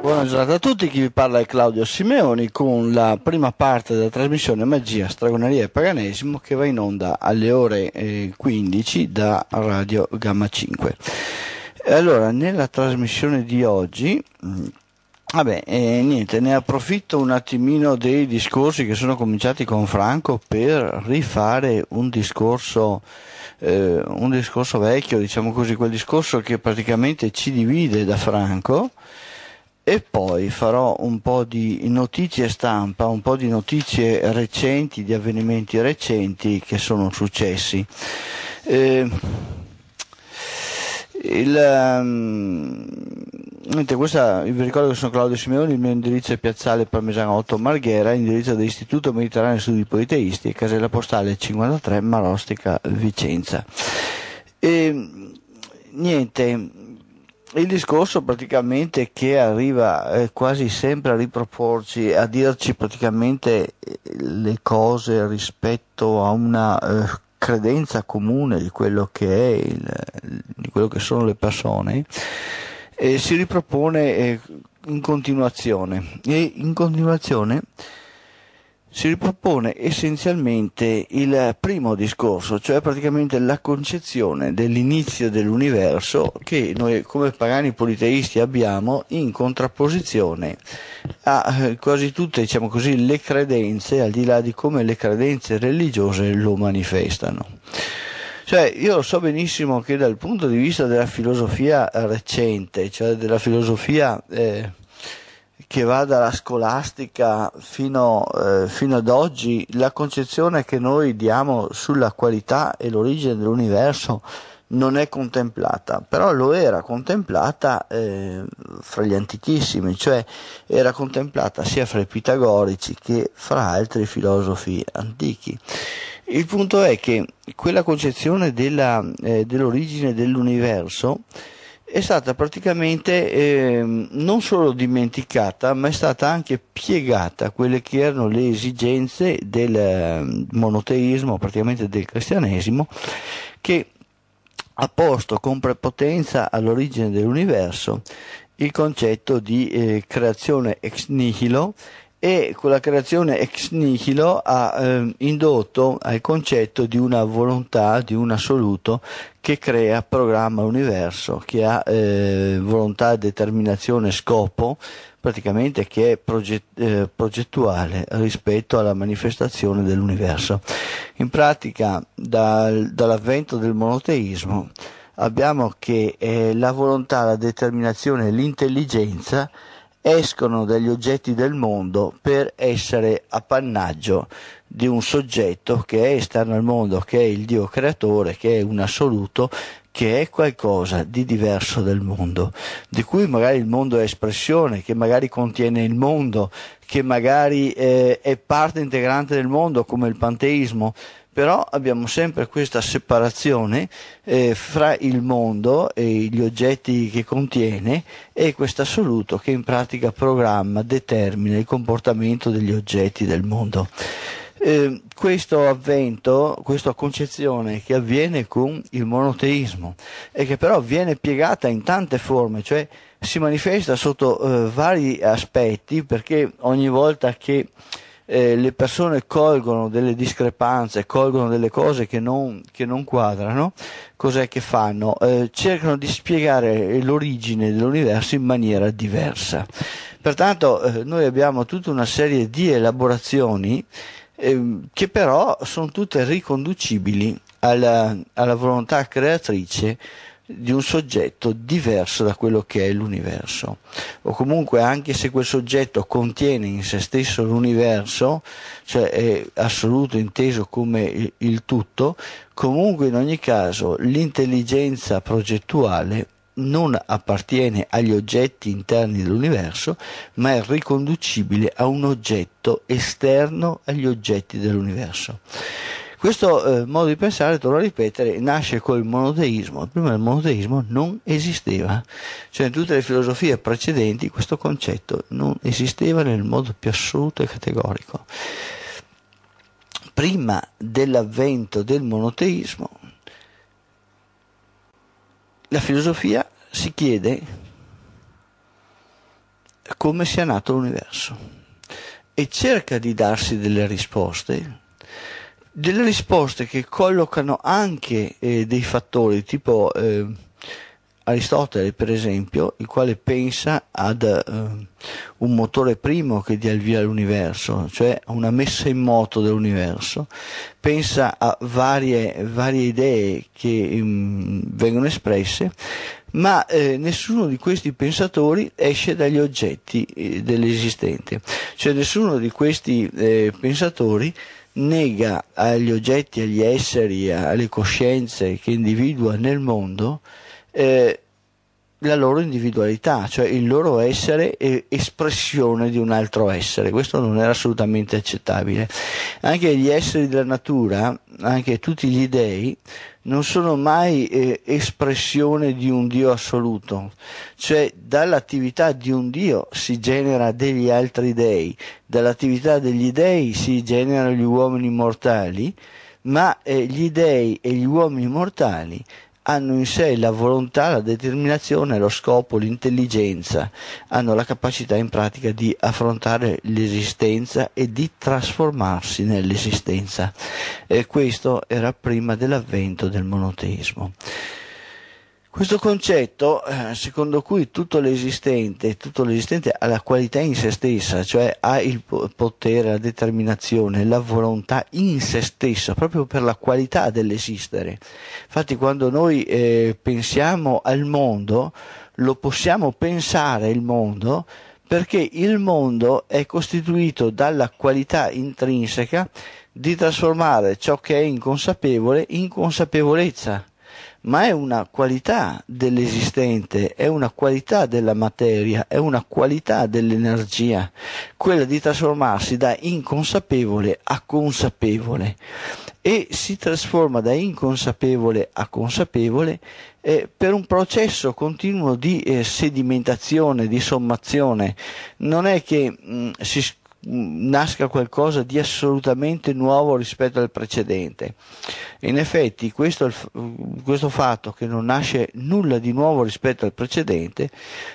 Buona giornata a tutti, chi vi parla è Claudio Simeoni con la prima parte della trasmissione Magia, Stragoneria e Paganesimo che va in onda alle ore 15 eh, da Radio Gamma 5. Allora, nella trasmissione di oggi, mm, vabbè, eh, niente, ne approfitto un attimino dei discorsi che sono cominciati con Franco per rifare un discorso eh, un discorso vecchio, diciamo così, quel discorso che praticamente ci divide da Franco e poi farò un po' di notizie stampa, un po' di notizie recenti, di avvenimenti recenti che sono successi. Eh, il, um, questa, vi ricordo che sono Claudio Simeoni, il mio indirizzo è Piazzale Parmesano 8 Marghera, indirizzo dell'Istituto Mediterraneo Studi Politeisti, e casella postale 53 Marostica Vicenza. E, ehm, niente, il discorso praticamente che arriva eh, quasi sempre a riproporci, a dirci praticamente eh, le cose rispetto a una eh, credenza comune di quello che, il, di quello che sono le persone, si ripropone in continuazione. E in continuazione si ripropone essenzialmente il primo discorso, cioè praticamente la concezione dell'inizio dell'universo che noi come pagani politeisti abbiamo in contrapposizione a eh, quasi tutte diciamo così, le credenze, al di là di come le credenze religiose lo manifestano. Cioè, io so benissimo che dal punto di vista della filosofia recente, cioè della filosofia... Eh, che va dalla scolastica fino, eh, fino, ad oggi, la concezione che noi diamo sulla qualità e l'origine dell'universo non è contemplata, però lo era contemplata eh, fra gli antichissimi, cioè era contemplata sia fra i pitagorici che fra altri filosofi antichi. Il punto è che quella concezione della, eh, dell'origine dell'universo è stata praticamente eh, non solo dimenticata, ma è stata anche piegata a quelle che erano le esigenze del ehm, monoteismo, praticamente del cristianesimo, che ha posto con prepotenza all'origine dell'universo il concetto di eh, creazione ex nihilo e con la creazione ex nihilo ha eh, indotto al concetto di una volontà, di un assoluto che crea, programma l'universo, che ha eh, volontà, determinazione, scopo, praticamente che è proget- eh, progettuale rispetto alla manifestazione dell'universo. In pratica, dal, dall'avvento del monoteismo, abbiamo che eh, la volontà, la determinazione l'intelligenza escono dagli oggetti del mondo per essere appannaggio di un soggetto che è esterno al mondo, che è il Dio creatore, che è un assoluto, che è qualcosa di diverso del mondo, di cui magari il mondo è espressione, che magari contiene il mondo, che magari eh, è parte integrante del mondo come il panteismo, però abbiamo sempre questa separazione eh, fra il mondo e gli oggetti che contiene e questo assoluto che in pratica programma, determina il comportamento degli oggetti del mondo. Eh, questo avvento, questa concezione che avviene con il monoteismo e che però viene piegata in tante forme, cioè si manifesta sotto eh, vari aspetti perché ogni volta che eh, le persone colgono delle discrepanze, colgono delle cose che non, che non quadrano, cos'è che fanno? Eh, cercano di spiegare l'origine dell'universo in maniera diversa. Pertanto eh, noi abbiamo tutta una serie di elaborazioni ehm, che però sono tutte riconducibili alla, alla volontà creatrice di un soggetto diverso da quello che è l'universo. O comunque anche se quel soggetto contiene in se stesso l'universo, cioè è assoluto inteso come il tutto, comunque in ogni caso l'intelligenza progettuale non appartiene agli oggetti interni dell'universo, ma è riconducibile a un oggetto esterno agli oggetti dell'universo. Questo eh, modo di pensare, torno a ripetere, nasce col monoteismo. Prima il monoteismo non esisteva, cioè in tutte le filosofie precedenti questo concetto non esisteva nel modo più assoluto e categorico. Prima dell'avvento del monoteismo, la filosofia si chiede come sia nato l'universo e cerca di darsi delle risposte delle risposte che collocano anche eh, dei fattori tipo eh, Aristotele per esempio il quale pensa ad eh, un motore primo che dia il via all'universo cioè a una messa in moto dell'universo pensa a varie, varie idee che mh, ehm, vengono espresse ma eh, nessuno di questi pensatori esce dagli oggetti eh, dell'esistente, cioè nessuno di questi eh, pensatori nega agli oggetti, agli esseri, alle coscienze che individua nel mondo eh, la loro individualità, cioè il loro essere è espressione di un altro essere. Questo non era assolutamente accettabile. Anche gli esseri della natura, anche tutti gli dei, non sono mai eh, espressione di un Dio assoluto, cioè dall'attività di un Dio si genera degli altri dei, dall'attività degli dei si generano gli uomini mortali, ma eh, gli dei e gli uomini mortali hanno in sé la volontà, la determinazione, lo scopo, l'intelligenza, hanno la capacità in pratica di affrontare l'esistenza e di trasformarsi nell'esistenza. E questo era prima dell'avvento del monoteismo. Questo concetto eh, secondo cui tutto l'esistente, tutto l'esistente ha la qualità in se stessa, cioè ha il potere, la determinazione, la volontà in se stessa, proprio per la qualità dell'esistere. Infatti quando noi eh, pensiamo al mondo, lo possiamo pensare il mondo perché il mondo è costituito dalla qualità intrinseca di trasformare ciò che è inconsapevole in consapevolezza ma è una qualità dell'esistente, è una qualità della materia, è una qualità dell'energia, quella di trasformarsi da inconsapevole a consapevole e si trasforma da inconsapevole a consapevole eh, per un processo continuo di eh, sedimentazione, di sommazione. Non è che mh, mm, si Mm, nasca qualcosa di assolutamente nuovo rispetto al precedente. In effetti questo, mm, questo, fatto che non nasce nulla di nuovo rispetto al precedente,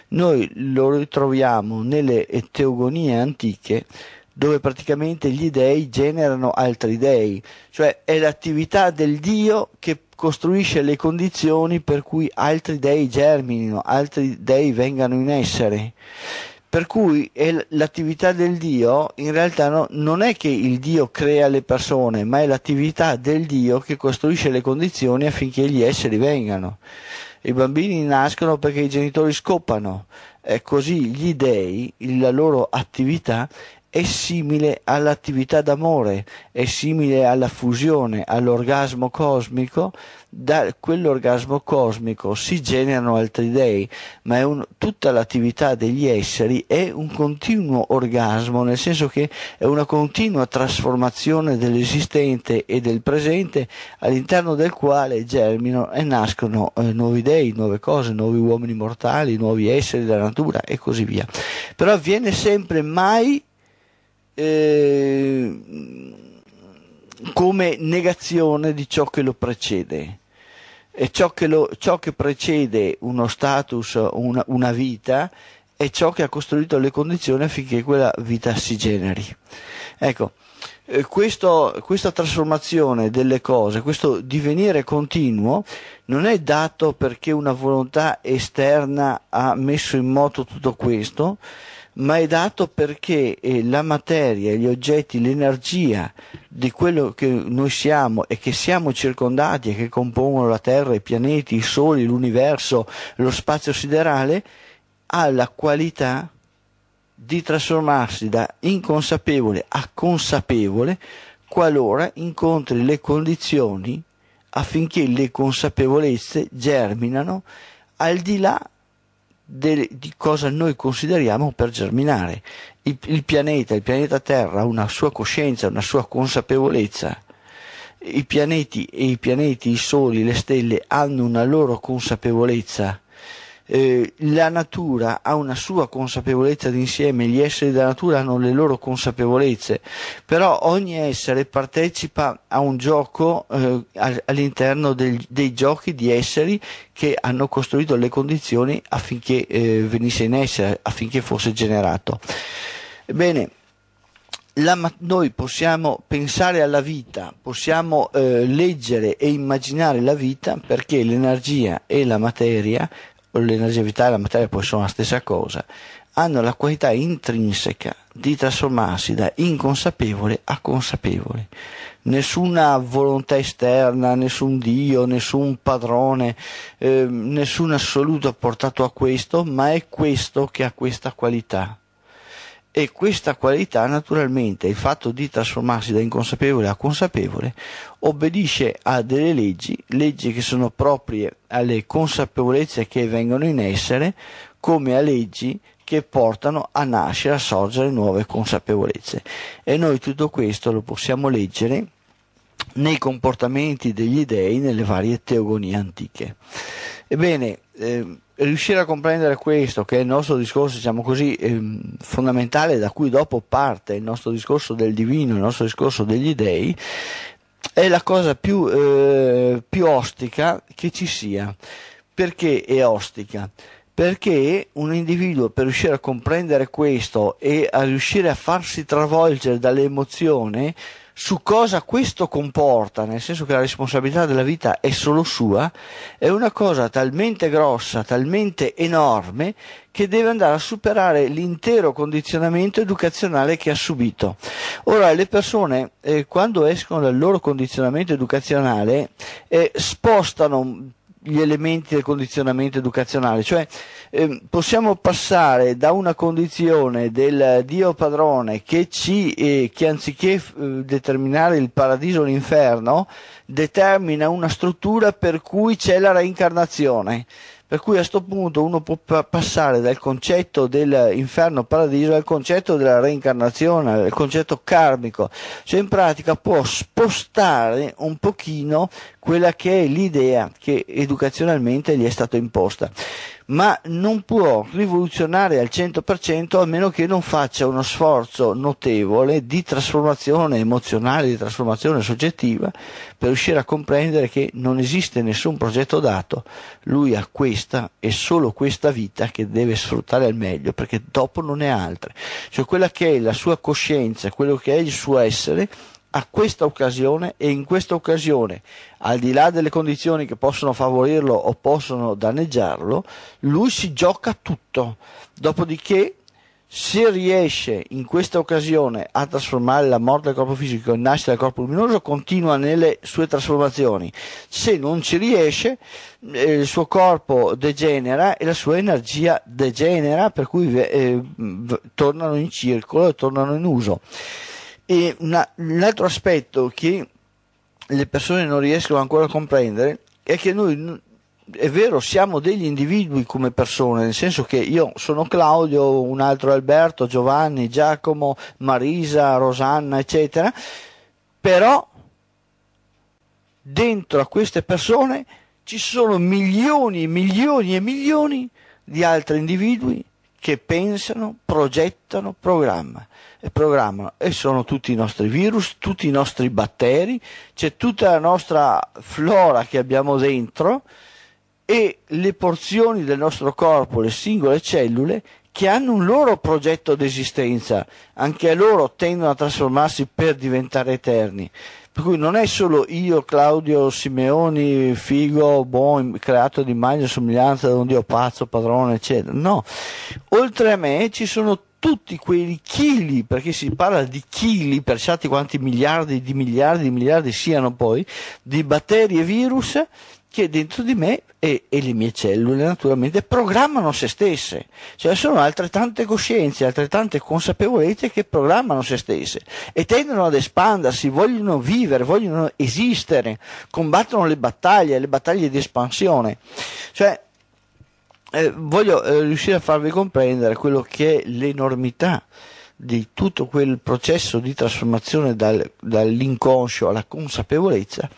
noi lo ritroviamo nelle teogonie antiche dove praticamente gli dei generano altri dei, cioè è l'attività del Dio che costruisce le condizioni per cui altri dei germinino, altri dei vengano in essere per cui l'attività del Dio in realtà no, non è che il Dio crea le persone, ma è l'attività del Dio che costruisce le condizioni affinché gli esseri vengano. I bambini nascono perché i genitori scopano, è così gli dèi, la loro attività è simile all'attività d'amore, è simile alla fusione, all'orgasmo cosmico, da quell'orgasmo cosmico si generano altri dei, ma un, tutta l'attività degli esseri è un continuo orgasmo, nel senso che è una continua trasformazione dell'esistente e del presente all'interno del quale germinano e eh, nascono eh, nuovi dei, nuove cose, nuovi uomini mortali, nuovi esseri della natura e così via. Però avviene sempre mai Ehm, come negazione di ciò che lo precede. E ciò che, lo, ciò che precede uno status, una, una vita, è ciò che ha costruito le condizioni affinché quella vita si generi. Ecco, eh, questo, questa trasformazione delle cose, questo divenire continuo, non è dato perché una volontà esterna ha messo in moto tutto questo, ma è dato perché eh, la materia, gli oggetti, l'energia di quello che noi siamo e che siamo circondati e che compongono la Terra, i pianeti, i soli, l'universo, lo spazio siderale, ha la qualità di trasformarsi da inconsapevole a consapevole qualora incontri le condizioni affinché le consapevolezze germinano al di là de, di cosa noi consideriamo per germinare. Il, il, pianeta, il pianeta Terra ha una sua coscienza, una sua consapevolezza. I pianeti e i pianeti, i soli, le stelle hanno una loro consapevolezza eh, la natura ha una sua consapevolezza d'insieme, gli esseri della natura hanno le loro consapevolezze, però ogni essere partecipa a un gioco eh, all'interno del, dei giochi di esseri che hanno costruito le condizioni affinché eh, venisse in essere, affinché fosse generato. Bene, la, noi possiamo pensare alla vita, possiamo eh, leggere e immaginare la vita perché l'energia e la materia l'energia vitale e la materia poi sono la stessa cosa, hanno la qualità intrinseca di trasformarsi da inconsapevole a consapevole. Nessuna volontà esterna, nessun Dio, nessun padrone, eh, nessun assoluto portato a questo, ma è questo che ha questa qualità e questa qualità naturalmente il fatto di trasformarsi da inconsapevole a consapevole obbedisce a delle leggi, leggi che sono proprie alle consapevolezze che vengono in essere come a leggi che portano a nascere, a sorgere nuove consapevolezze. E noi tutto questo lo possiamo leggere nei comportamenti degli dei nelle varie teogonie antiche. Ebbene, eh, riuscire a comprendere questo, che è il nostro discorso, diciamo così, ehm, fondamentale, da cui dopo parte il nostro discorso del divino, il nostro discorso degli dei, è la cosa più, eh, più ostica che ci sia. Perché è ostica? Perché un individuo per riuscire a comprendere questo e a riuscire a farsi travolgere dall'emozione su cosa questo comporta, nel senso che la responsabilità della vita è solo sua, è una cosa talmente grossa, talmente enorme, che deve andare a superare l'intero condizionamento educazionale che ha subito. Ora, le persone, eh, quando escono dal loro condizionamento educazionale, eh, spostano gli elementi del condizionamento educazionale, cioè eh, possiamo passare da una condizione del Dio padrone che, ci, eh, che anziché eh, determinare il paradiso o l'inferno, determina una struttura per cui c'è la reincarnazione. Per cui a questo punto uno può passare dal concetto dell'inferno-paradiso al concetto della reincarnazione, al concetto karmico, cioè in pratica può spostare un pochino quella che è l'idea che educazionalmente gli è stata imposta ma non può rivoluzionare al 100% a meno che non faccia uno sforzo notevole di trasformazione emozionale, di trasformazione soggettiva, per riuscire a comprendere che non esiste nessun progetto dato, lui ha questa e solo questa vita che deve sfruttare al meglio, perché dopo non è ha altre. Cioè quella che è la sua coscienza, quello che è il suo essere, a questa occasione e in questa occasione, al di là delle condizioni che possono favorirlo o possono danneggiarlo, lui si gioca tutto. Dopodiché, se riesce in questa occasione a trasformare la morte del corpo fisico in nascita del corpo luminoso, continua nelle sue trasformazioni. Se non ci riesce, eh, il suo corpo degenera e la sua energia degenera, per cui eh, tornano in circolo e tornano in uso. E una, un altro aspetto che le persone non riescono ancora a comprendere è che noi è vero, siamo degli individui come persone, nel senso che io sono Claudio, un altro Alberto, Giovanni, Giacomo, Marisa, Rosanna, eccetera, però dentro a queste persone ci sono milioni e milioni e milioni di altri individui che pensano, progettano, programma programmano e sono tutti i nostri virus, tutti i nostri batteri, c'è tutta la nostra flora che abbiamo dentro e le porzioni del nostro corpo, le singole cellule che hanno un loro progetto d'esistenza, anche loro tendono a trasformarsi per diventare eterni. Per cui non è solo io, Claudio Simeoni, figo, buon, creato di immagine e somiglianza da un dio pazzo, padrone, eccetera. No, oltre a me ci sono tutti quei chili, perché si parla di chili, pensate quanti miliardi di miliardi di miliardi siano poi, di batteri e virus che dentro di me e, e, le mie cellule naturalmente programmano se stesse, cioè sono altrettante coscienze, altrettante consapevolezze che programmano se stesse e tendono ad espandersi, vogliono vivere, vogliono esistere, combattono le battaglie, le battaglie di espansione. Cioè, eh, voglio eh, riuscire a farvi comprendere quello che è l'enormità di tutto quel processo di trasformazione dal, dall'inconscio alla consapevolezza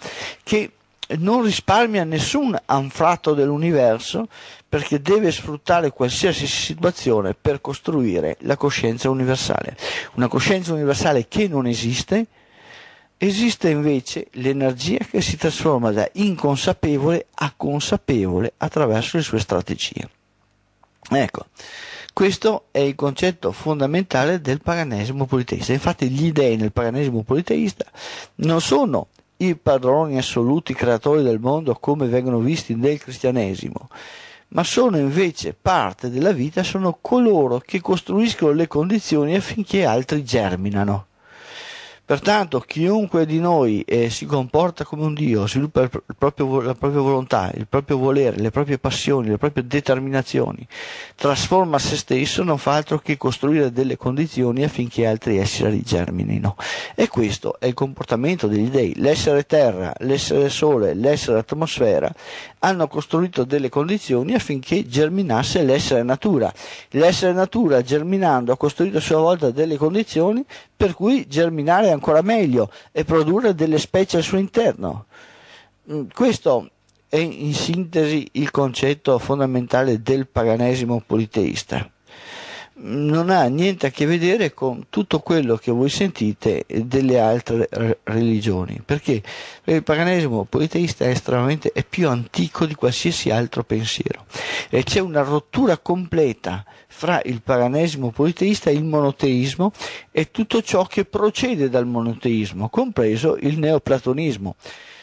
che non risparmia nessun anfratto dell'universo perché deve sfruttare qualsiasi situazione per costruire la coscienza universale. Una coscienza universale che non esiste, Esiste invece l'energia che si trasforma da inconsapevole a consapevole attraverso le sue strategie. Ecco, questo è il concetto fondamentale del paganesimo politeista. Infatti gli dei nel paganesimo politeista non sono i padroni assoluti creatori del mondo come vengono visti nel cristianesimo, ma sono invece parte della vita, sono coloro che costruiscono le condizioni affinché altri germinano. Pertanto chiunque di noi eh, si comporta come un Dio, sviluppa il, il proprio, la propria volontà, il proprio volere, le proprie passioni, le proprie determinazioni, trasforma se stesso, non fa altro che costruire delle condizioni affinché altri esseri rigerminino. E questo è il comportamento degli dei. L'essere terra, l'essere sole, l'essere atmosfera hanno costruito delle condizioni affinché germinasse l'essere natura. L'essere natura germinando ha costruito a sua volta delle condizioni per cui germinare ancora meglio e produrre delle specie al suo interno. Mm, questo è in sintesi il concetto fondamentale del paganesimo politeista non ha niente a che vedere con tutto quello che voi sentite delle altre r- religioni, perché? il paganesimo politeista è estremamente è più antico di qualsiasi altro pensiero e c'è una rottura completa fra il paganesimo politeista, il monoteismo e tutto ciò che procede dal monoteismo, compreso il neoplatonismo.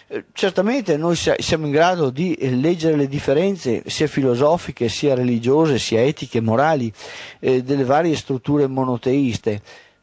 Eh, certamente noi siamo in grado di eh, leggere le differenze sia filosofiche, sia religiose, sia etiche, morali eh, delle varie strutture monoteiste,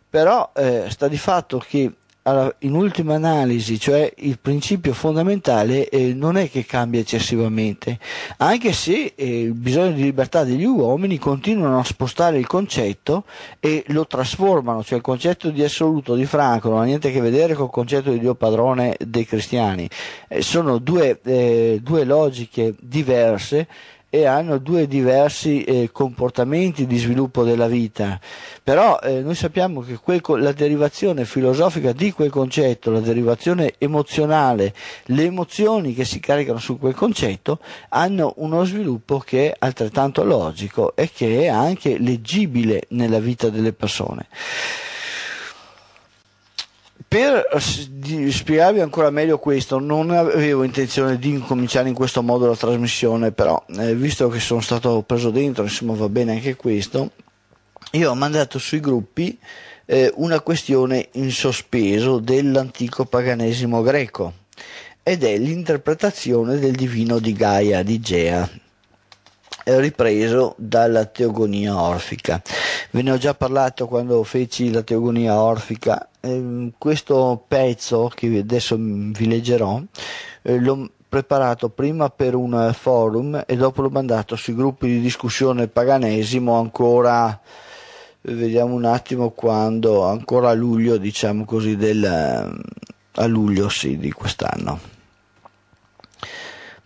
però eh, sta di fatto che allora, in ultima analisi, cioè il principio fondamentale eh, non è che cambia eccessivamente, anche se eh, il bisogno di libertà degli uomini continuano a spostare il concetto e lo trasformano, cioè il concetto di assoluto di Franco non ha niente a che vedere col concetto di Dio padrone dei cristiani, eh, sono due, eh, due logiche diverse e hanno due diversi eh, comportamenti di sviluppo della vita. Però eh, noi sappiamo che quel, la derivazione filosofica di quel concetto, la derivazione emozionale, le emozioni che si caricano su quel concetto hanno uno sviluppo che è altrettanto logico e che è anche leggibile nella vita delle persone per eh, spiegarvi ancora meglio questo, non avevo intenzione di incominciare in questo modo la trasmissione, però eh, visto che sono stato preso dentro, insomma va bene anche questo, io ho mandato sui gruppi eh, una questione in sospeso dell'antico paganesimo greco ed è l'interpretazione del divino di Gaia, di Gea, eh, ripreso dalla teogonia orfica. Ve ne ho già parlato quando feci la teogonia orfica. Ehm, questo pezzo che adesso vi leggerò eh, l'ho preparato prima per un forum e dopo l'ho mandato sui gruppi di discussione paganesimo ancora eh, vediamo un attimo quando ancora a luglio diciamo così del a luglio sì di quest'anno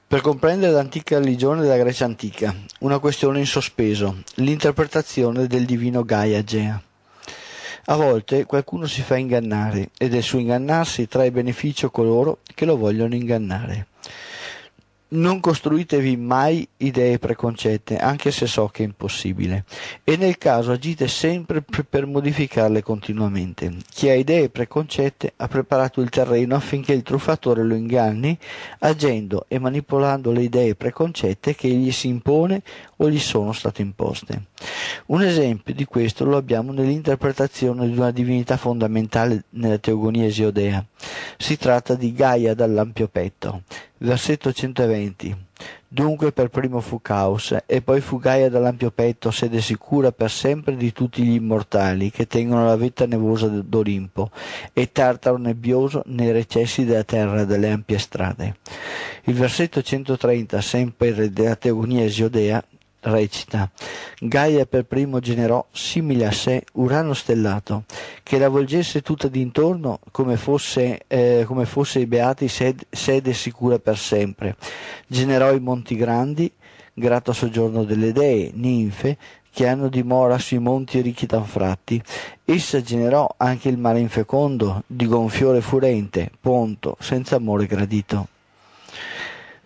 per comprendere l'antica religione della Grecia antica, una questione in sospeso, l'interpretazione del divino Gaia Gea. A volte qualcuno si fa ingannare e del suo ingannarsi trae beneficio coloro che lo vogliono ingannare. Non costruitevi mai idee preconcette, anche se so che è impossibile. E nel caso agite sempre per modificarle continuamente. Chi ha idee preconcette ha preparato il terreno affinché il truffatore lo inganni agendo e manipolando le idee preconcette che gli si impone o gli sono state imposte. Un esempio di questo lo abbiamo nell'interpretazione di una divinità fondamentale nella teogonia esiodea. Si tratta di Gaia dall'ampio petto. Versetto 120. Dunque per primo fu Caos, e poi fu Gaia dall'ampio petto, sede sicura per sempre di tutti gli immortali che tengono la vetta nevosa d'Olimpo, e Tartaro nebbioso nei recessi della terra delle ampie strade. Il versetto 130, sempre della teogonia esiodea, recita Gaia per primo generò simile a sé Urano stellato, che la volgesse tutta d'intorno come fosse, eh, come fosse i beati sed, sede sicura per sempre. Generò i monti grandi, grato soggiorno delle dee, ninfe, che hanno dimora sui monti ricchi d'anfratti. Essa generò anche il mare infecondo, di gonfiore furente, ponto, senza amore gradito.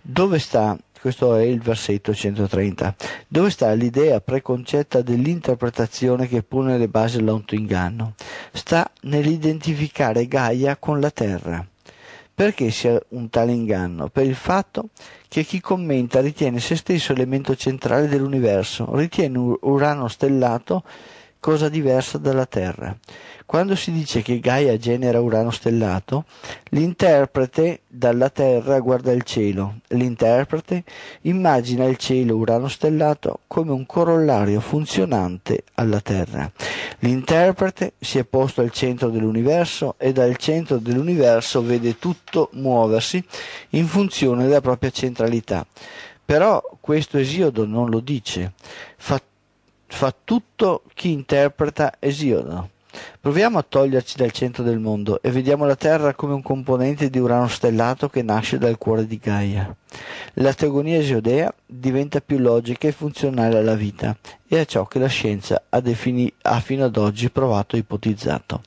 Dove sta questo è il versetto 130. Dove sta l'idea preconcetta dell'interpretazione che pone le basi all'autoinganno? Sta nell'identificare Gaia con la terra. Perché sia un tale inganno? Per il fatto che chi commenta ritiene se stesso elemento centrale dell'universo, ritiene Urano stellato cosa diversa dalla Terra. Quando si dice che Gaia genera Urano stellato, l'interprete dalla Terra guarda il cielo, l'interprete immagina il cielo Urano stellato come un corollario funzionante alla Terra. L'interprete si è posto al centro dell'universo e dal centro dell'universo vede tutto muoversi in funzione della propria centralità. Però questo Esiodo non lo dice, fa, fa tutto chi interpreta Esiodo. Proviamo a toglierci dal centro del mondo e vediamo la Terra come un componente di Urano stellato che nasce dal cuore di Gaia. La teogonia geodea diventa più logica e funzionale alla vita e a ciò che la scienza ha, defini- ha fino ad oggi provato e ipotizzato.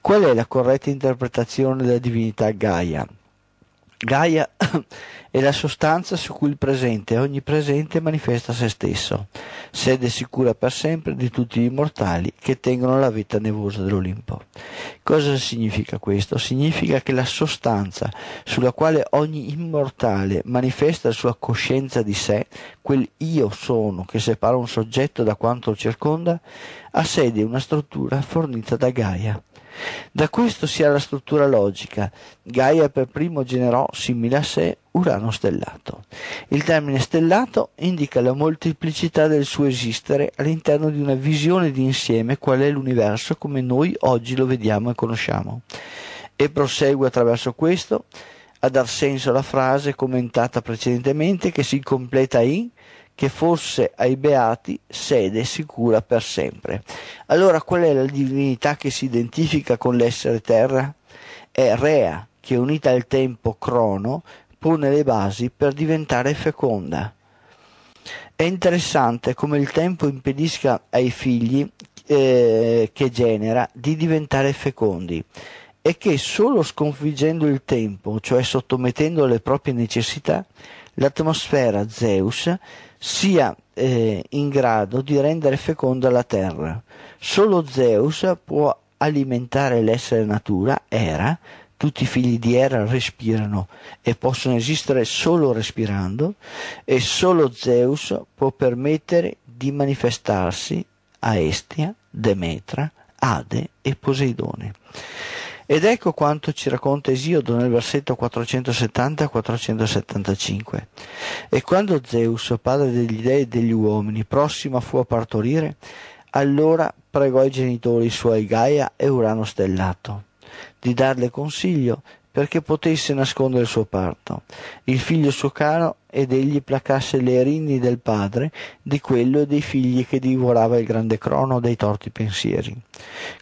Qual è la corretta interpretazione della divinità Gaia? Gaia è la sostanza su cui il presente e ogni presente manifesta se stesso, sede sicura per sempre di tutti gli immortali che tengono la vetta nevosa dell'Olimpo. Cosa significa questo? Significa che la sostanza sulla quale ogni immortale manifesta la sua coscienza di sé, quel io sono che separa un soggetto da quanto lo circonda, ha sede una struttura fornita da Gaia. Da questo si ha la struttura logica. Gaia per primo generò, simile a sé, Urano stellato. Il termine stellato indica la molteplicità del suo esistere all'interno di una visione di insieme qual è l'universo come noi oggi lo vediamo e conosciamo. E prosegue attraverso questo a dar senso alla frase commentata precedentemente che si completa in che fosse ai beati sede sicura per sempre. Allora qual è la divinità che si identifica con l'essere terra? È Rea, che unita al tempo crono pone le basi per diventare feconda. È interessante come il tempo impedisca ai figli eh, che genera di diventare fecondi e che solo sconfiggendo il tempo, cioè sottomettendo le proprie necessità, l'atmosfera Zeus sia eh, in grado di rendere feconda la terra. Solo Zeus può alimentare l'essere natura, Era, tutti i figli di Era respirano e possono esistere solo respirando e solo Zeus può permettere di manifestarsi a Estia, Demetra, Ade e Poseidone. Ed ecco quanto ci racconta Esiodo nel versetto 470-475. E quando Zeus, padre degli dei e degli uomini, prossima fu a partorire, allora pregò i genitori suoi Gaia e Urano stellato di darle consiglio perché potesse nascondere il suo parto, il figlio suo caro, ed egli placasse le rinni del padre di quello e dei figli che divorava il grande crono dei torti pensieri.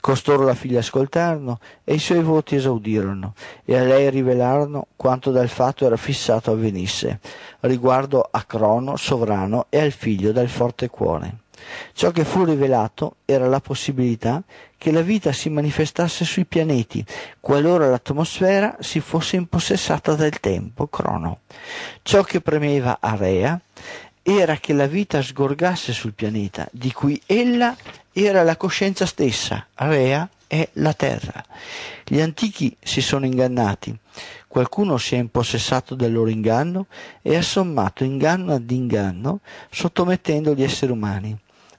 Costoro la figlia ascoltarono, e i suoi voti esaudirono, e a lei rivelarono quanto dal fatto era fissato avvenisse, riguardo a Crono, sovrano, e al figlio dal forte cuore. Ciò che fu rivelato era la possibilità che la vita si manifestasse sui pianeti, qualora l'atmosfera si fosse impossessata del tempo, crono. Ciò che premeva a Rea era che la vita sgorgasse sul pianeta, di cui ella era la coscienza stessa, Rea è la Terra. Gli antichi si sono ingannati, qualcuno si è impossessato del loro inganno e ha sommato inganno ad inganno, sottomettendo gli esseri umani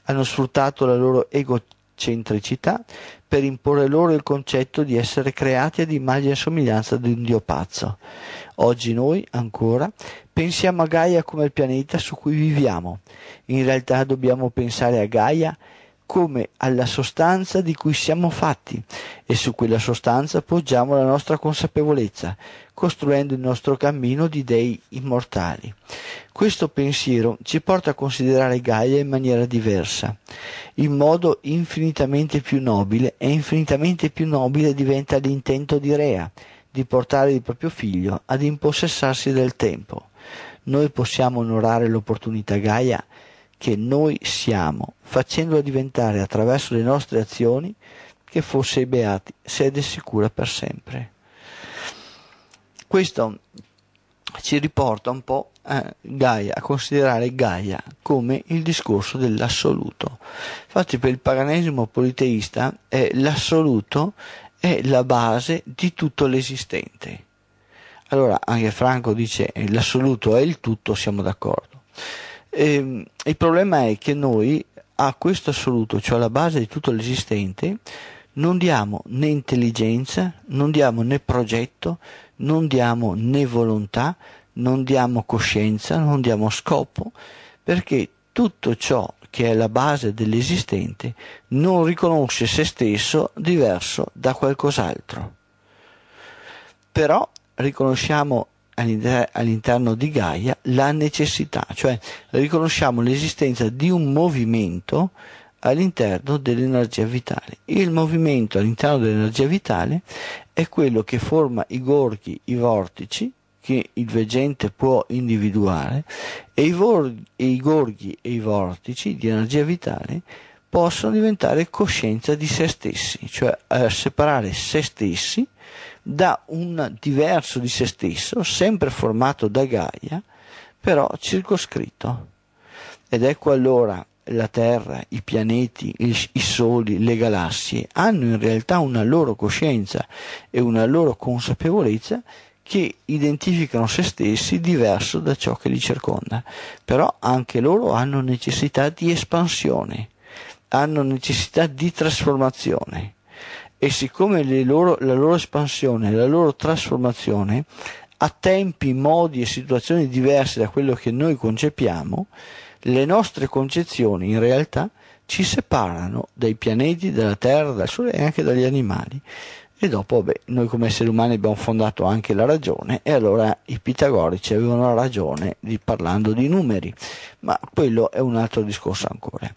hanno sfruttato la loro egocentricità per imporre loro il concetto di essere creati ad immagine e somiglianza di un dio pazzo. Oggi noi, ancora, pensiamo a Gaia come il pianeta su cui viviamo. In realtà dobbiamo pensare a Gaia come alla sostanza di cui siamo fatti e su quella sostanza poggiamo la nostra consapevolezza, costruendo il nostro cammino di dei immortali. Questo pensiero ci porta a considerare Gaia in maniera diversa, in modo infinitamente più nobile e infinitamente più nobile diventa l'intento di Rea di portare il proprio figlio ad impossessarsi del tempo. Noi possiamo onorare l'opportunità Gaia che noi siamo, facendola diventare attraverso le nostre azioni che fosse ai beati, sede sicura per sempre. Questo ci riporta un po' a eh, Gaia, a considerare Gaia come il discorso dell'assoluto. Infatti per il paganesimo politeista eh, l'assoluto è la base di tutto l'esistente. Allora anche Franco dice eh, l'assoluto è il tutto, siamo d'accordo. E, ehm, il problema è che noi a questo assoluto, cioè alla base di tutto l'esistente, non diamo né intelligenza, non diamo né progetto, non diamo né volontà, non diamo coscienza, non diamo scopo, perché tutto ciò che è la base dell'esistente non riconosce se stesso diverso da qualcos'altro. Però riconosciamo all'interno di Gaia la necessità, cioè riconosciamo l'esistenza di un movimento all'interno dell'energia vitale. Il movimento all'interno dell'energia vitale è quello che forma i gorghi, i vortici che il veggente può individuare e i, vor- e i gorghi e i vortici di energia vitale possono diventare coscienza di se stessi, cioè eh, separare se stessi da un diverso di se stesso, sempre formato da Gaia, però circoscritto. Ed ecco allora la Terra, i pianeti, i soli, le galassie hanno in realtà una loro coscienza e una loro consapevolezza che identificano se stessi diverso da ciò che li circonda, però anche loro hanno necessità di espansione, hanno necessità di trasformazione e siccome loro, la loro espansione, la loro trasformazione ha tempi, modi e situazioni diverse da quello che noi concepiamo, le nostre concezioni in realtà ci separano dai pianeti, dalla Terra, dal Sole e anche dagli animali. E dopo, beh, noi come esseri umani abbiamo fondato anche la ragione e allora i pitagorici avevano ragione di, parlando di numeri, ma quello è un altro discorso ancora.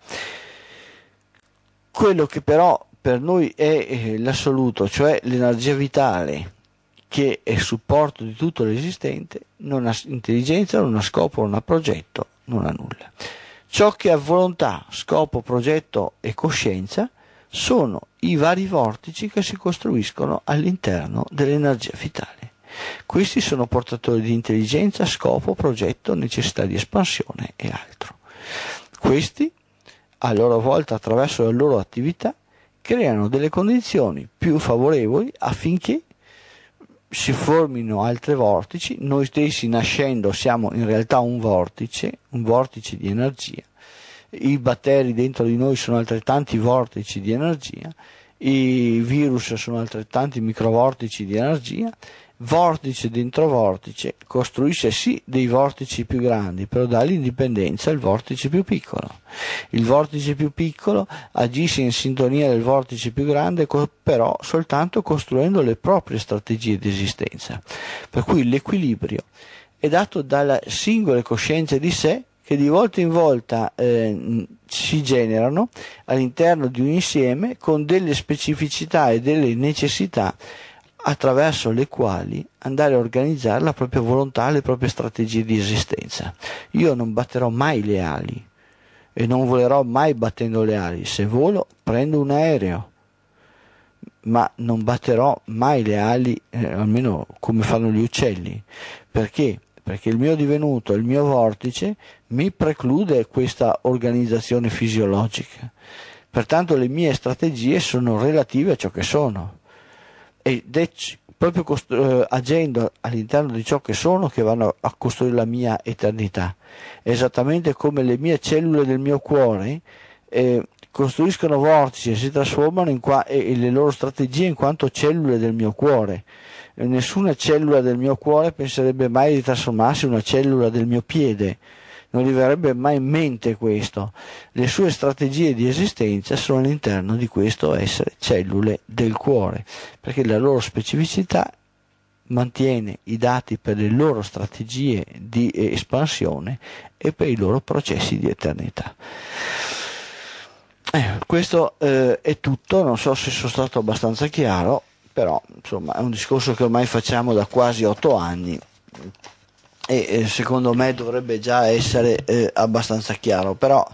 Quello che però per noi è eh, l'assoluto, cioè l'energia vitale che è supporto di tutto l'esistente, non ha intelligenza, non ha scopo, non ha progetto, non ha nulla. Ciò che ha volontà, scopo, progetto e coscienza sono i vari vortici che si costruiscono all'interno dell'energia vitale. Questi sono portatori di intelligenza, scopo, progetto, necessità di espansione e altro. Questi, a loro volta, attraverso la loro attività, creano delle condizioni più favorevoli affinché si formino altri vortici, noi stessi nascendo siamo in realtà un vortice, un vortice di energia, i batteri dentro di noi sono altrettanti vortici di energia, i virus sono altrettanti microvortici di energia vortice dentro vortice, costruisce sì dei vortici più grandi, però dà l'indipendenza al vortice più piccolo. Il vortice più piccolo agisce in sintonia del vortice più grande, però soltanto costruendo le proprie strategie di esistenza. Per cui l'equilibrio è dato dalle singole coscienze di sé che di volta in volta eh, si generano all'interno di un insieme con delle specificità e delle necessità attraverso le quali andare a organizzare la propria volontà, le proprie strategie di esistenza. Io non batterò mai le ali e non volerò mai battendo le ali. Se volo prendo un aereo, ma non batterò mai le ali, eh, almeno come fanno gli uccelli. Perché? Perché il mio divenuto, il mio vortice mi preclude questa organizzazione fisiologica. Pertanto le mie strategie sono relative a ciò che sono ed è proprio costru- eh, agendo all'interno di ciò che sono che vanno a costruire la mia eternità, esattamente come le mie cellule del mio cuore eh, costruiscono vortici e si trasformano in qua- e le loro strategie in quanto cellule del mio cuore. E eh, nessuna cellula del mio cuore penserebbe mai di trasformarsi in una cellula del mio piede non gli verrebbe mai in mente questo. Le sue strategie di esistenza sono all'interno di questo essere cellule del cuore, perché la loro specificità mantiene i dati per le loro strategie di espansione e per i loro processi di eternità. Eh, questo eh, è tutto, non so se sono stato abbastanza chiaro, però insomma è un discorso che ormai facciamo da quasi otto anni e secondo me dovrebbe già essere eh, abbastanza chiaro, però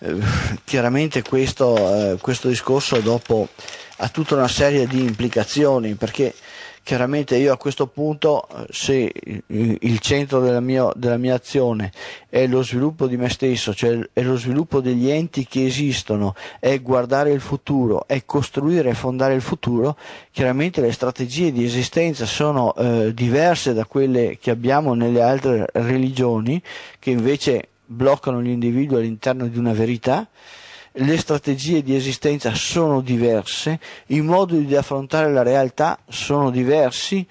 eh, chiaramente questo, eh, questo discorso dopo ha tutta una serie di implicazioni perché chiaramente io a questo punto eh, se il centro della mia, della mia azione è lo sviluppo di me stesso, cioè è lo sviluppo degli enti che esistono, è guardare il futuro, è costruire e fondare il futuro, chiaramente le strategie di esistenza sono eh, diverse da quelle che abbiamo nelle altre religioni che invece bloccano gli individui all'interno di una verità le strategie di esistenza sono diverse, i modi di affrontare la realtà sono diversi,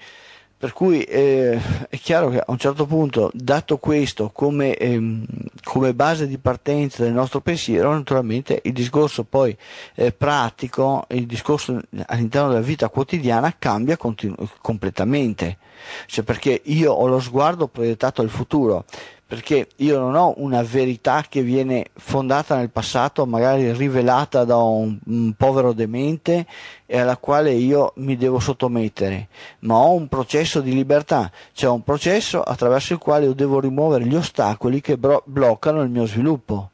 per cui eh, è chiaro che a un certo punto, dato questo come, ehm, come, base di partenza del nostro pensiero, naturalmente il discorso poi eh, pratico, il discorso all'interno della vita quotidiana cambia continu- completamente. Cioè perché io ho lo sguardo proiettato al futuro, perché io non ho una verità che viene fondata nel passato, magari rivelata da un, un povero demente e alla quale io mi devo sottomettere, ma ho un processo di libertà, cioè un processo attraverso il quale io devo rimuovere gli ostacoli che bro- bloccano il mio sviluppo.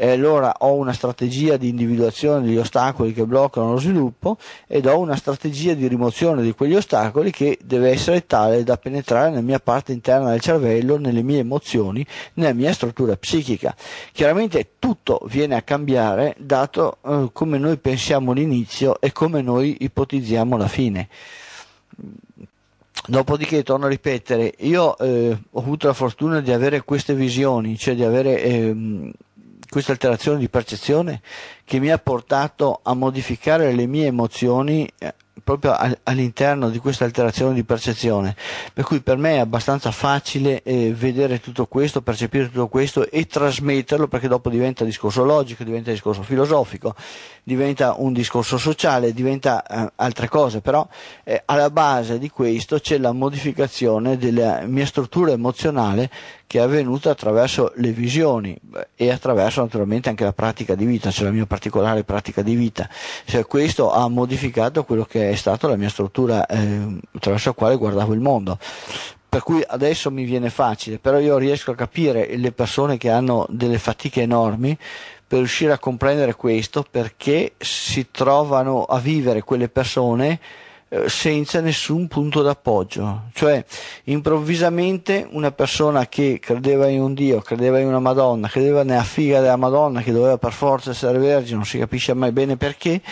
E allora ho una strategia di individuazione degli ostacoli che bloccano lo sviluppo ed ho una strategia di rimozione di quegli ostacoli che deve essere tale da penetrare nella mia parte interna del cervello, nelle mie emozioni, nella mia struttura psichica. Chiaramente tutto viene a cambiare dato eh, come noi pensiamo all'inizio e come noi noi ipotizziamo la fine. Dopodiché, torno a ripetere, io eh, ho avuto la fortuna di avere queste visioni, cioè di avere eh, questa alterazione di percezione che mi ha portato a modificare le mie emozioni eh, proprio all'interno di questa alterazione di percezione, per cui per me è abbastanza facile eh, vedere tutto questo, percepire tutto questo e trasmetterlo perché dopo diventa discorso logico, diventa discorso filosofico, diventa un discorso sociale, diventa eh, altre cose, però eh, alla base di questo c'è la modificazione della mia struttura emozionale che è avvenuta attraverso le visioni e attraverso naturalmente anche la pratica di vita, cioè la mia particolare pratica di vita. Cioè, questo ha modificato quello che è stata la mia struttura eh, attraverso la quale guardavo il mondo per cui adesso mi viene facile, però io riesco a capire le persone che hanno delle fatiche enormi per riuscire a comprendere questo perché si trovano a vivere quelle persone eh, senza nessun punto d'appoggio, cioè improvvisamente una persona che credeva in un Dio, credeva in una Madonna, credeva nella figa della Madonna che doveva per forza essere vergine, non si capisce mai bene perché,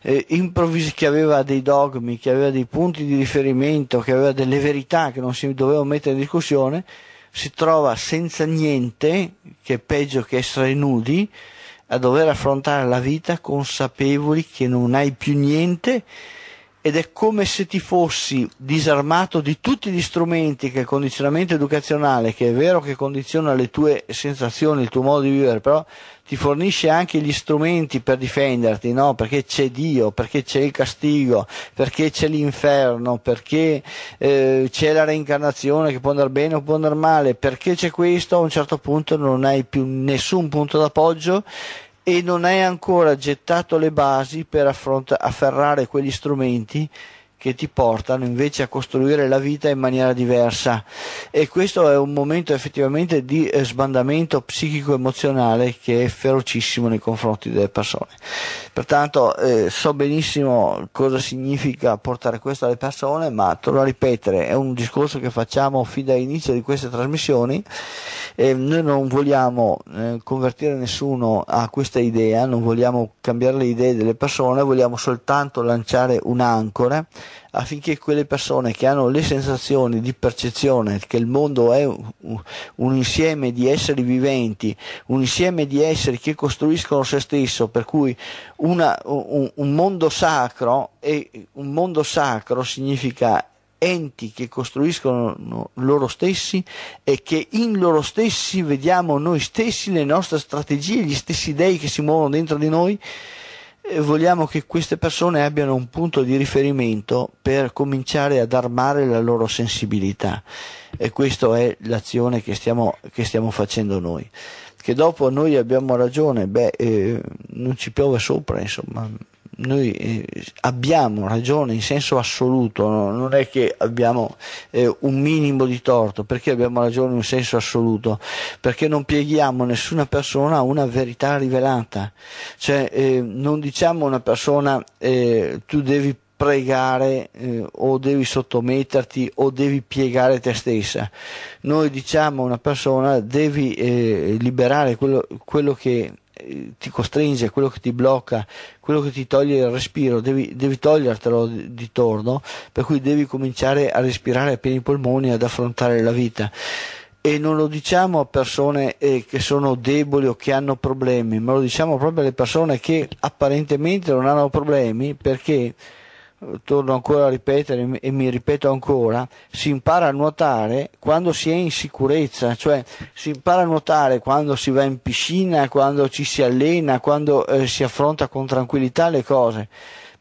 eh, improvvis- che aveva dei dogmi, che aveva dei punti di riferimento, che aveva delle verità che non si dovevano mettere in discussione, si trova senza niente, che è peggio che essere nudi, a dover affrontare la vita consapevoli che non hai più niente ed è come se ti fossi disarmato di tutti gli strumenti che il condizionamento educazionale, che è vero che condiziona le tue sensazioni, il tuo modo di vivere, però ti fornisce anche gli strumenti per difenderti, no? perché c'è Dio, perché c'è il castigo, perché c'è l'inferno, perché eh, c'è la reincarnazione che può andare bene o può andare male, perché c'è questo, a un certo punto non hai più nessun punto d'appoggio e non hai ancora gettato le basi per affronta- afferrare quegli strumenti che ti portano invece a costruire la vita in maniera diversa e questo è un momento effettivamente di eh, sbandamento psichico-emozionale che è ferocissimo nei confronti delle persone. Pertanto eh, so benissimo cosa significa portare questo alle persone, ma torno a ripetere, è un discorso che facciamo fin dall'inizio di queste trasmissioni eh, noi non vogliamo eh, convertire nessuno a questa idea, non vogliamo cambiare le idee delle persone, vogliamo soltanto lanciare un'ancora affinché quelle persone che hanno le sensazioni di percezione che il mondo è un insieme di esseri viventi, un insieme di esseri che costruiscono se stesso, per cui una, un, un mondo sacro e un mondo sacro significa enti che costruiscono loro stessi e che in loro stessi vediamo noi stessi, le nostre strategie, gli stessi dei che si muovono dentro di noi vogliamo che queste persone abbiano un punto di riferimento per cominciare ad armare la loro sensibilità e questa è l'azione che stiamo, che stiamo facendo noi che dopo noi abbiamo ragione beh eh, non ci piove sopra insomma noi eh, abbiamo ragione in senso assoluto, no? non è che abbiamo eh, un minimo di torto, perché abbiamo ragione in senso assoluto? Perché non pieghiamo nessuna persona a una verità rivelata, cioè eh, non diciamo a una persona eh, tu devi pregare eh, o devi sottometterti o devi piegare te stessa. Noi diciamo a una persona devi eh, liberare quello, quello, che ti costringe, quello che ti blocca, quello che ti toglie il respiro, devi, devi togliertelo di, torno, per cui devi cominciare a respirare a pieni polmoni, ad affrontare la vita e non lo diciamo a persone eh, che sono deboli o che hanno problemi, ma lo diciamo proprio alle persone che apparentemente non hanno problemi perché torno ancora a ripetere e mi ripeto ancora, si impara a nuotare quando si è in sicurezza, cioè si impara a nuotare quando si va in piscina, quando ci si allena, quando eh, si affronta con tranquillità le cose.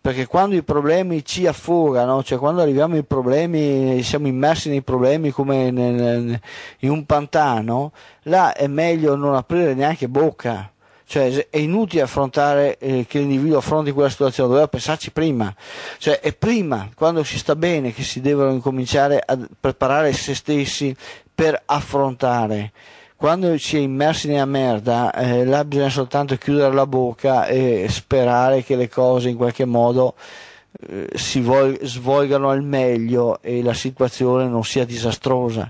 Perché quando i problemi ci affogano, cioè quando arriviamo ai problemi, siamo immersi nei problemi come nel, in un pantano, là è meglio non aprire neanche bocca cioè, è inutile affrontare eh, che l'individuo affronti quella situazione, doveva pensarci prima. Cioè, è prima, quando si sta bene, che si devono incominciare a preparare se stessi per affrontare quando si è immersi nella merda, eh, là bisogna soltanto chiudere la bocca e sperare che le cose in qualche modo eh, si vol- svolgano al meglio e la situazione non sia disastrosa.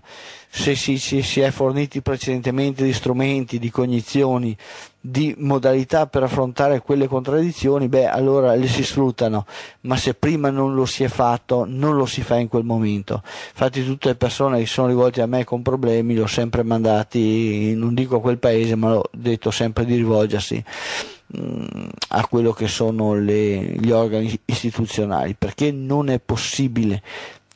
Se si, si, è forniti precedentemente di strumenti, di cognizioni, di modalità per affrontare quelle contraddizioni, beh, allora le si sfruttano, ma se prima non lo si è fatto, non lo si fa in quel momento. Infatti tutte le persone che sono rivolte a me con problemi, li ho sempre mandati, non dico a quel paese, ma l'ho detto sempre di rivolgersi mm, a quello che sono le, gli organi istituzionali, perché non è possibile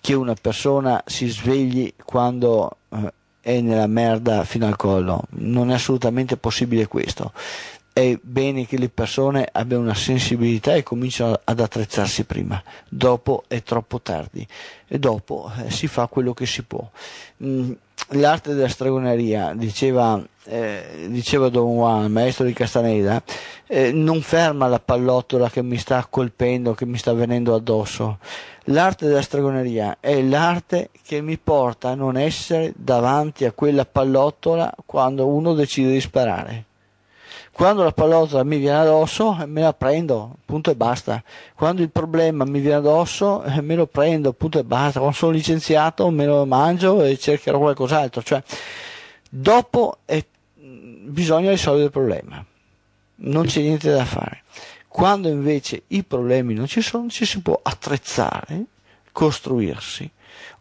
che una persona si svegli quando eh, è nella merda fino al collo. Non è assolutamente possibile questo. È bene che le persone abbiano una sensibilità e cominciano ad attrezzarsi prima. Dopo è troppo tardi e dopo eh, si fa quello che si può. Mm, l'arte della stregoneria, diceva, eh, diceva Don Juan, maestro di Castaneda, eh, non ferma la pallottola che mi sta colpendo, che mi sta venendo addosso L'arte della stregoneria è l'arte che mi porta a non essere davanti a quella pallottola quando uno decide di sparare. Quando la pallottola mi viene addosso, me la prendo, punto e basta. Quando il problema mi viene addosso, me lo prendo, punto e basta. Quando sono licenziato, me lo mangio e cercherò qualcos'altro. Cioè, dopo è, mm, bisogna risolvere il problema. Non c'è niente da fare. Quando invece i problemi non ci sono, ci si può attrezzare, costruirsi,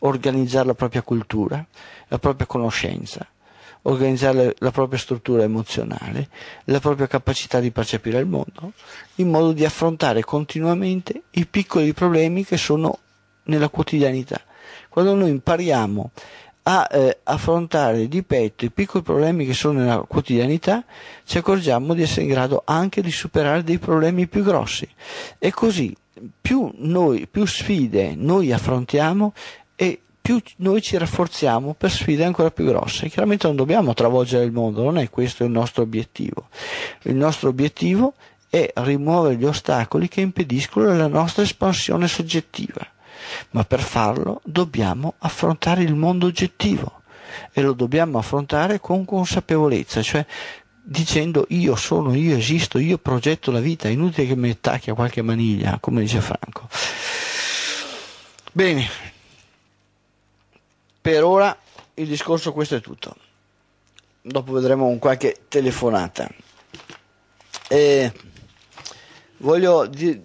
organizzare la propria cultura, la propria conoscenza, organizzare la propria struttura emozionale, la propria capacità di percepire il mondo, in modo di affrontare continuamente i piccoli problemi che sono nella quotidianità. Quando noi impariamo a eh, affrontare di petto i piccoli problemi che sono nella quotidianità, ci accorgiamo di essere in grado anche di superare dei problemi più grossi. E così più, noi, più sfide noi affrontiamo e più noi ci rafforziamo per sfide ancora più grosse. Chiaramente non dobbiamo travolgere il mondo, non è questo il nostro obiettivo. Il nostro obiettivo è rimuovere gli ostacoli che impediscono la nostra espansione soggettiva ma per farlo dobbiamo affrontare il mondo oggettivo e lo dobbiamo affrontare con consapevolezza, cioè dicendo io sono, io esisto, io progetto la vita, è inutile che mi attacchi a qualche maniglia, come dice Franco. Bene, per ora il discorso questo è tutto, dopo vedremo un qualche telefonata. Eh, voglio dire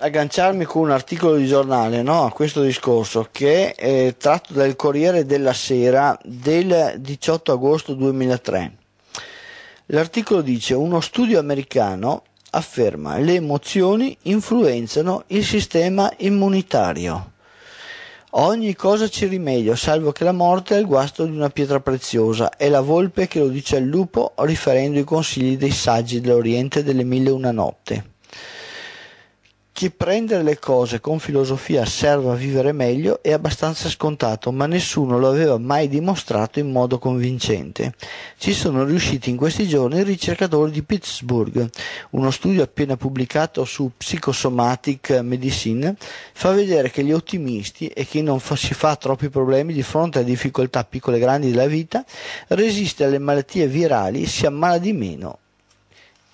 agganciarmi con un articolo di giornale no, a questo discorso che è tratto dal Corriere della Sera del 18 agosto 2003. L'articolo dice uno studio americano afferma le emozioni influenzano il sistema immunitario. Ogni cosa ci rimedio, salvo che la morte è il guasto di una pietra preziosa, è la volpe che lo dice al lupo riferendo i consigli dei saggi dell'Oriente delle mille una notte. Che prendere le cose con filosofia serva a vivere meglio è abbastanza scontato, ma nessuno lo aveva mai dimostrato in modo convincente. Ci sono riusciti in questi giorni i ricercatori di Pittsburgh. Uno studio appena pubblicato su Psychosomatic Medicine fa vedere che gli ottimisti e chi non fa, si fa troppi problemi di fronte a difficoltà piccole e grandi della vita resiste alle malattie virali, e si ammala di meno.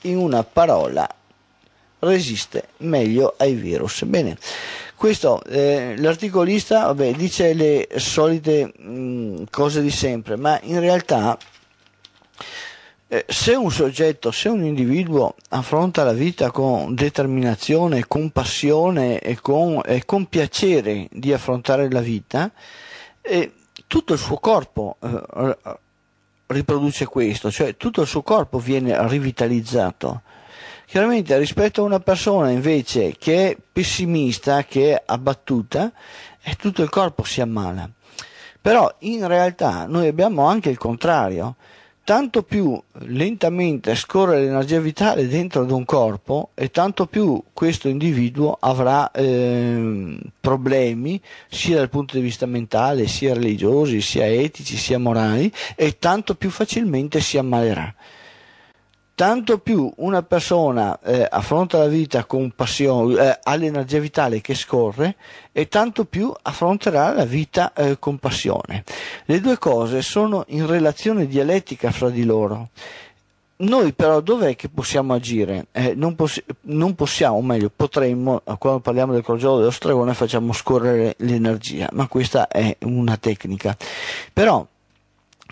In una parola, resiste meglio ai virus. Bene, questo eh, l'articolista vabbè, dice le solite mh, mm, cose di sempre, ma in realtà eh, se un soggetto, se un individuo affronta la vita con determinazione, con passione e con, eh, con piacere di affrontare la vita, eh, tutto il suo corpo eh, riproduce questo, cioè tutto il suo corpo viene rivitalizzato Chiaramente rispetto a una persona invece che è pessimista, che è abbattuta, eh, tutto il corpo si ammala. Però in realtà noi abbiamo anche il contrario. Tanto più lentamente scorre l'energia vitale dentro ad un corpo e tanto più questo individuo avrà eh, problemi sia dal punto di vista mentale, sia religiosi, sia etici, sia morali e tanto più facilmente si ammalerà tanto più una persona eh, affronta la vita con passione, eh, ha l'energia vitale che scorre e tanto più affronterà la vita eh, con passione. Le due cose sono in relazione dialettica fra di loro. Noi però dov'è che possiamo agire? Eh, non, poss- non, possiamo, o meglio, potremmo, eh, quando parliamo del crogiolo dello stregone facciamo scorrere l'energia, ma questa è una tecnica. Però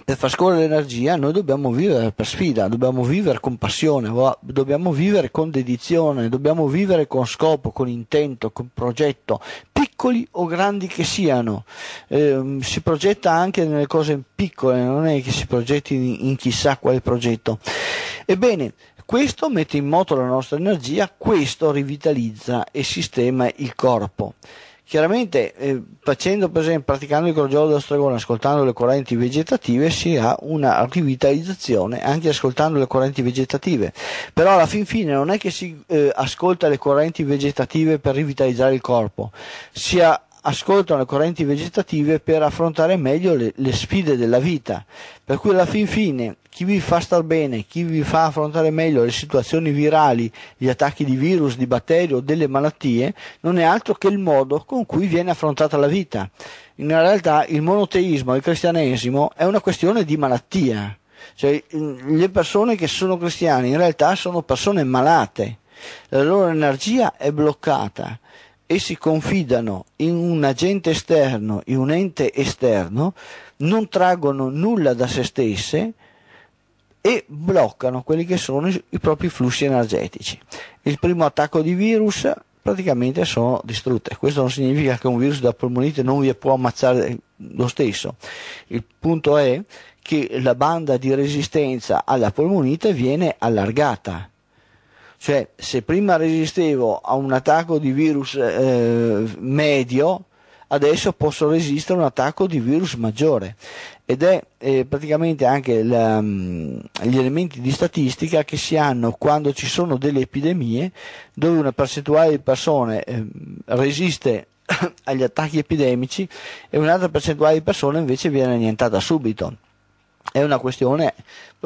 per far scorrere l'energia noi dobbiamo vivere per sfida, dobbiamo vivere con passione, dobbiamo vivere con dedizione, dobbiamo vivere con scopo, con intento, con progetto, piccoli o grandi che siano. Eh, si progetta anche nelle cose piccole, non è che si progetti in, in chissà quale progetto. Ebbene, questo mette in moto la nostra energia, questo rivitalizza e sistema il corpo. Chiaramente eh, facendo, per esempio, praticando il crogiolo dello stregone, ascoltando le correnti vegetative, si ha una rivitalizzazione anche ascoltando le correnti vegetative. Però alla fin fine non è che si eh, ascolta le correnti vegetative per rivitalizzare il corpo, si ha, ascoltano le correnti vegetative per affrontare meglio le, le sfide della vita. Per cui alla fin fine chi vi fa star bene, chi vi fa affrontare meglio le situazioni virali, gli attacchi di virus, di batteri o delle malattie, non è altro che il modo con cui viene affrontata la vita. In realtà il monoteismo, il cristianesimo è una questione di malattia. Cioè, le persone che sono cristiane in realtà sono persone malate, la loro energia è bloccata essi confidano in un agente esterno, in un ente esterno, non traggono nulla da se stesse e bloccano quelli che sono i propri flussi energetici. Il primo attacco di virus praticamente sono distrutte. Questo non significa che un virus da polmonite non vi può ammazzare lo stesso. Il punto è che la banda di resistenza alla polmonite viene allargata cioè, se prima resistevo a un attacco di virus eh, medio, adesso posso resistere a un attacco di virus maggiore ed è eh, praticamente anche la, mm, gli elementi di statistica che si hanno quando ci sono delle epidemie dove una percentuale di persone eh, resiste agli attacchi epidemici e un'altra percentuale di persone invece viene annientata subito. È una questione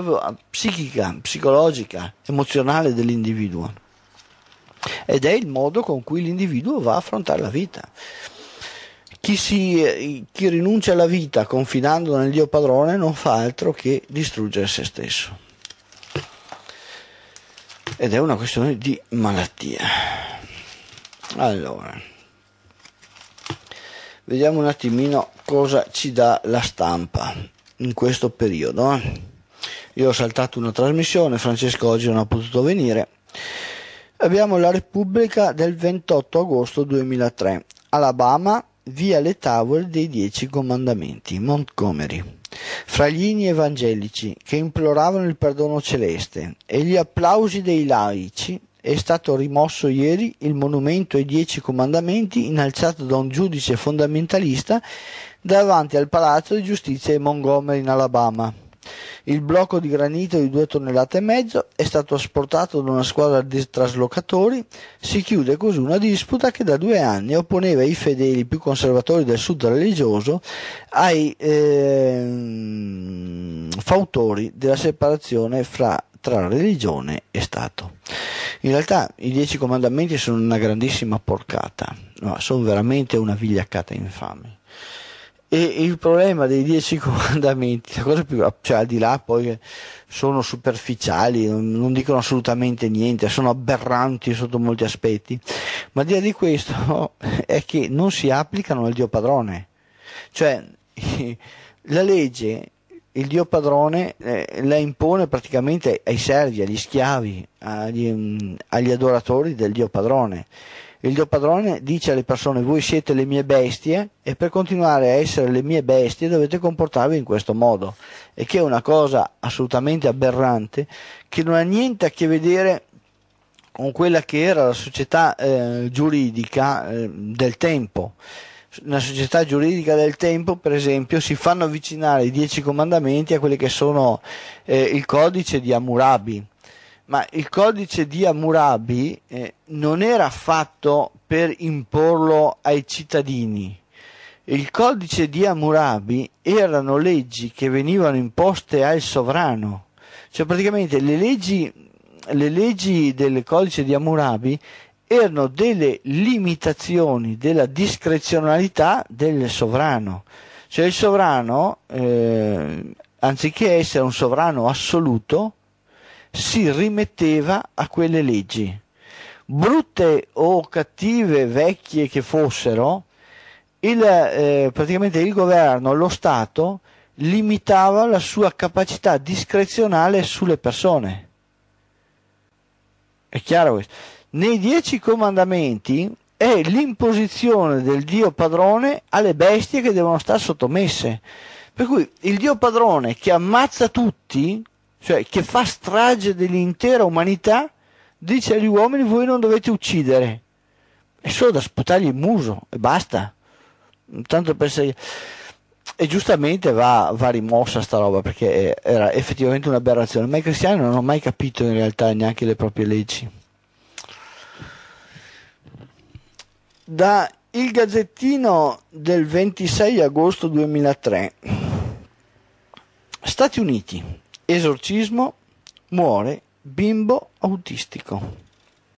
proprio ah, psichica, psicologica, emozionale dell'individuo. Ed è il modo con cui l'individuo va a affrontare la vita. Chi, si, eh, chi rinuncia alla vita confidando nel Dio padrone non fa altro che distruggere se stesso. Ed è una questione di malattia. Allora, vediamo un attimino cosa ci dà la stampa in questo periodo. Eh. Io ho saltato una trasmissione, Francesco oggi non ha potuto venire. Abbiamo la Repubblica del 28 agosto 2003. Alabama, via le tavole dei Dieci Comandamenti, Montgomery. Fra gli inni evangelici che imploravano il perdono celeste e gli applausi dei laici è stato rimosso ieri il monumento ai Dieci Comandamenti innalzato da un giudice fondamentalista davanti al Palazzo di Giustizia di Montgomery in Alabama. Il blocco di granito di 2 tonnellate e mezzo è stato asportato da una squadra di traslocatori. Si chiude così una disputa che da due anni opponeva i fedeli più conservatori del sud religioso ai eh, fautori della separazione fra, tra religione e Stato. In realtà i dieci comandamenti sono una grandissima porcata, no, sono veramente una vigliaccata infame. E il problema dei dieci comandamenti, la cosa più, cioè al di là poi sono superficiali, non dicono assolutamente niente, sono aberranti sotto molti aspetti, ma di là di questo è che non si applicano al Dio padrone. Cioè, la legge, il Dio padrone eh, la impone praticamente ai servi, agli schiavi, agli, agli adoratori del Dio padrone il mio padrone dice alle persone voi siete le mie bestie e per continuare a essere le mie bestie dovete comportarvi in questo modo. E che è una cosa assolutamente aberrante che non ha niente a che vedere con quella che era la società eh, giuridica eh, del tempo. Nella società giuridica del tempo, per esempio, si fanno avvicinare i dieci comandamenti a quelli che sono eh, il codice di Hammurabi ma il codice di Hammurabi eh, non era fatto per imporlo ai cittadini. Il codice di Hammurabi erano leggi che venivano imposte al sovrano. Cioè praticamente le leggi, le leggi del codice di Hammurabi erano delle limitazioni della discrezionalità del sovrano. Cioè il sovrano, eh, anziché essere un sovrano assoluto, si rimetteva a quelle leggi. Brutte o cattive, vecchie che fossero, il, eh, praticamente il governo, lo Stato, limitava la sua capacità discrezionale sulle persone. È chiaro questo? Nei dieci comandamenti è l'imposizione del Dio padrone alle bestie che devono stare sottomesse. Per cui il Dio padrone che ammazza tutti cioè che fa strage dell'intera umanità, dice agli uomini voi non dovete uccidere. È solo da sputargli il muso e basta. Tanto per se... E giustamente va, va rimossa sta roba perché era effettivamente un'aberrazione, ma i cristiani non hanno mai capito in realtà neanche le proprie leggi. Da il Gazzettino del 26 agosto 2003. Stati Uniti, Esorcismo: muore bimbo autistico.